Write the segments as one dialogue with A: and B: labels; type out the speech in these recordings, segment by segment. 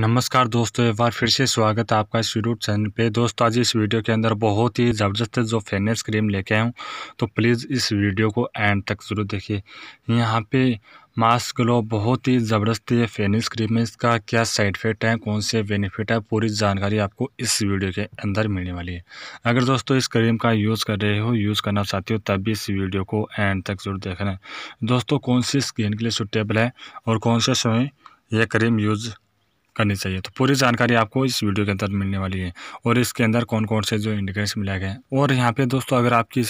A: नमस्कार दोस्तों एक बार फिर से स्वागत है आपका इस यूट्यूब चैनल पे दोस्तों आज इस वीडियो के अंदर बहुत ही ज़बरदस्त जो फेनेस क्रीम लेके आया हूँ तो प्लीज़ इस वीडियो को एंड तक ज़रूर देखिए यहाँ पे मास्क लो बहुत ही ज़बरदस्त ये फेनेस क्रीम है इसका क्या साइड इफेक्ट है कौन से बेनिफिट है पूरी जानकारी आपको इस वीडियो के अंदर मिलने वाली है अगर दोस्तों इस क्रीम का यूज़ कर रहे हो यूज़ करना चाहते हो तब भी इस वीडियो को एंड तक ज़रूर देखना दोस्तों कौन सी स्किन के लिए सुटेबल है और कौन से समय यह क्रीम यूज़ करनी चाहिए तो पूरी जानकारी आपको इस वीडियो के अंदर मिलने वाली है और इसके अंदर कौन कौन से जो इंडिकेटर्स मिलाए गए हैं और यहाँ पे दोस्तों अगर आपकी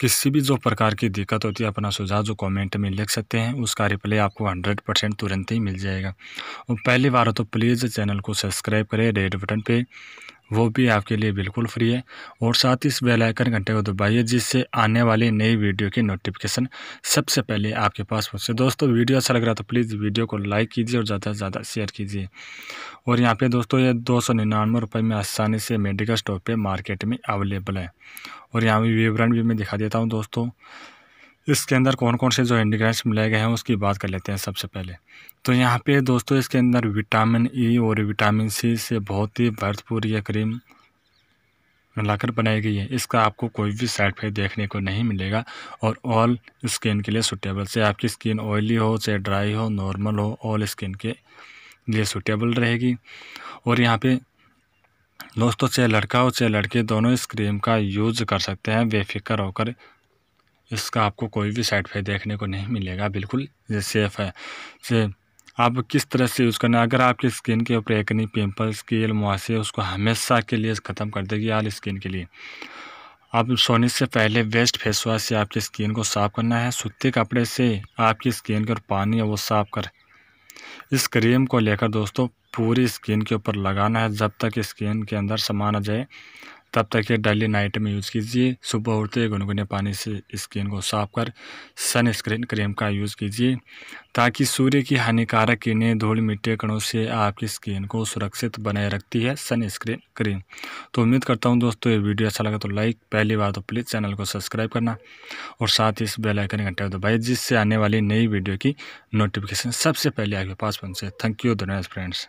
A: किसी भी जो प्रकार की दिक्कत होती है अपना सुझाव जो कमेंट में लिख सकते हैं उसका रिप्लाई आपको हंड्रेड परसेंट तुरंत ही मिल जाएगा और पहली बार हो तो प्लीज़ चैनल को सब्सक्राइब करें रेड बटन पर वो भी आपके लिए बिल्कुल फ्री है और साथ ही इस बेल आइकन घंटे को दबाइए जिससे आने वाली नई वीडियो की नोटिफिकेशन सबसे पहले आपके पास पहुँचे दोस्तों वीडियो अच्छा लग रहा तो प्लीज़ वीडियो को लाइक कीजिए और ज़्यादा से ज़्यादा शेयर कीजिए और यहाँ पर दोस्तों ये दो सौ निन्यानवे रुपये में आसानी से मेडिकल स्टोर पर मार्केट में अवेलेबल है और यहाँ पर विवरण भी मैं दिखा देता हूँ दोस्तों इसके अंदर कौन कौन से जो इंडिग्रेंट्स मिलाए गए हैं उसकी बात कर लेते हैं सबसे पहले तो यहाँ पे दोस्तों इसके अंदर विटामिन ई e और विटामिन सी से बहुत ही भरपूर यह क्रीम मिलाकर बनाई गई है इसका आपको कोई भी साइड इफेक्ट देखने को नहीं मिलेगा और ऑल स्किन के लिए सुटेबल चाहे आपकी स्किन ऑयली हो चाहे ड्राई हो नॉर्मल हो ऑल स्किन के लिए सुटेबल रहेगी और यहाँ पे दोस्तों चाहे लड़का हो चाहे लड़के दोनों इस क्रीम का यूज़ कर सकते हैं बेफिक्र होकर इसका आपको कोई भी साइड इफेक्ट देखने को नहीं मिलेगा बिल्कुल ये सेफ़ है से आप किस तरह से यूज़ करना अगर आपकी स्किन के ऊपर एकनी पिंपल्स या मुआसे उसको हमेशा के लिए ख़त्म कर देगी आल स्किन के लिए आप सोने से पहले वेस्ट फेस वाश से आपकी स्किन को साफ़ करना है सूती कपड़े से आपकी स्किन के पानी है वो साफ़ कर इस क्रीम को लेकर दोस्तों पूरी स्किन के ऊपर लगाना है जब तक स्किन के अंदर समा ना जाए तब तक ये डेली नाइट में यूज़ कीजिए सुबह उठते गुनगुने पानी से स्किन को साफ कर सनस्क्रीन क्रीम का यूज़ कीजिए ताकि सूर्य की हानिकारक किरणें धूल मिट्टी कणों से आपकी स्किन को सुरक्षित बनाए रखती है सनस्क्रीन क्रीम तो उम्मीद करता हूँ दोस्तों ये वीडियो अच्छा लगा तो लाइक पहली बार तो प्लीज़ चैनल को सब्सक्राइब करना और साथ ही इस बेलाइकन घंटे दबाइए जिससे आने वाली नई वीडियो की नोटिफिकेशन सबसे पहले आपके पास पहुँचे थैंक यू धन्यवाद फ्रेंड्स